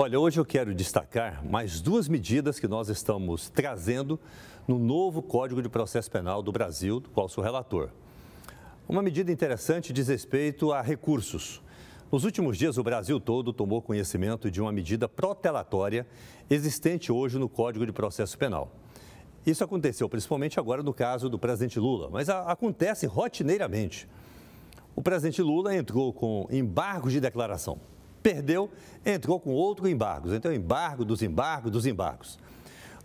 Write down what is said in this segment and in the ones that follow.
Olha, hoje eu quero destacar mais duas medidas que nós estamos trazendo no novo Código de Processo Penal do Brasil, do qual sou relator. Uma medida interessante diz respeito a recursos. Nos últimos dias, o Brasil todo tomou conhecimento de uma medida protelatória existente hoje no Código de Processo Penal. Isso aconteceu principalmente agora no caso do presidente Lula, mas acontece rotineiramente. O presidente Lula entrou com embargo de declaração perdeu, entrou com outro embargo. Então, embargo dos embargos dos embargos.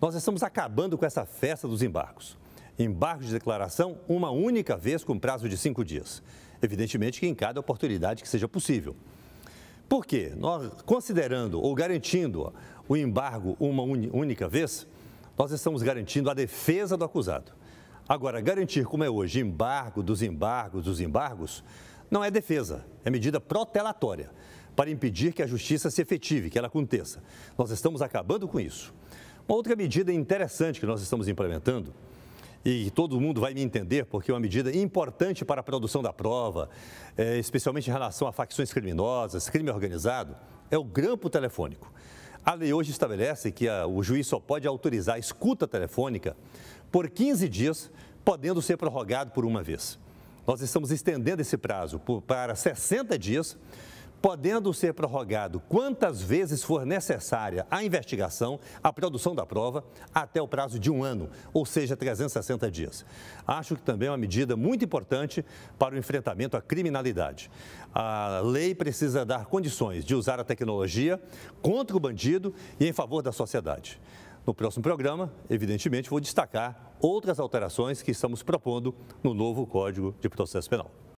Nós estamos acabando com essa festa dos embargos. Embargo de declaração uma única vez com prazo de cinco dias. Evidentemente que em cada oportunidade que seja possível. Por quê? Nós, considerando ou garantindo o embargo uma única vez, nós estamos garantindo a defesa do acusado. Agora, garantir, como é hoje, embargo dos embargos dos embargos, não é defesa, é medida protelatória para impedir que a justiça se efetive, que ela aconteça. Nós estamos acabando com isso. Uma outra medida interessante que nós estamos implementando, e todo mundo vai me entender, porque é uma medida importante para a produção da prova, é, especialmente em relação a facções criminosas, crime organizado, é o grampo telefônico. A lei hoje estabelece que o juiz só pode autorizar a escuta telefônica por 15 dias, podendo ser prorrogado por uma vez. Nós estamos estendendo esse prazo para 60 dias, podendo ser prorrogado quantas vezes for necessária a investigação, a produção da prova, até o prazo de um ano, ou seja, 360 dias. Acho que também é uma medida muito importante para o enfrentamento à criminalidade. A lei precisa dar condições de usar a tecnologia contra o bandido e em favor da sociedade. No próximo programa, evidentemente, vou destacar outras alterações que estamos propondo no novo Código de Processo Penal.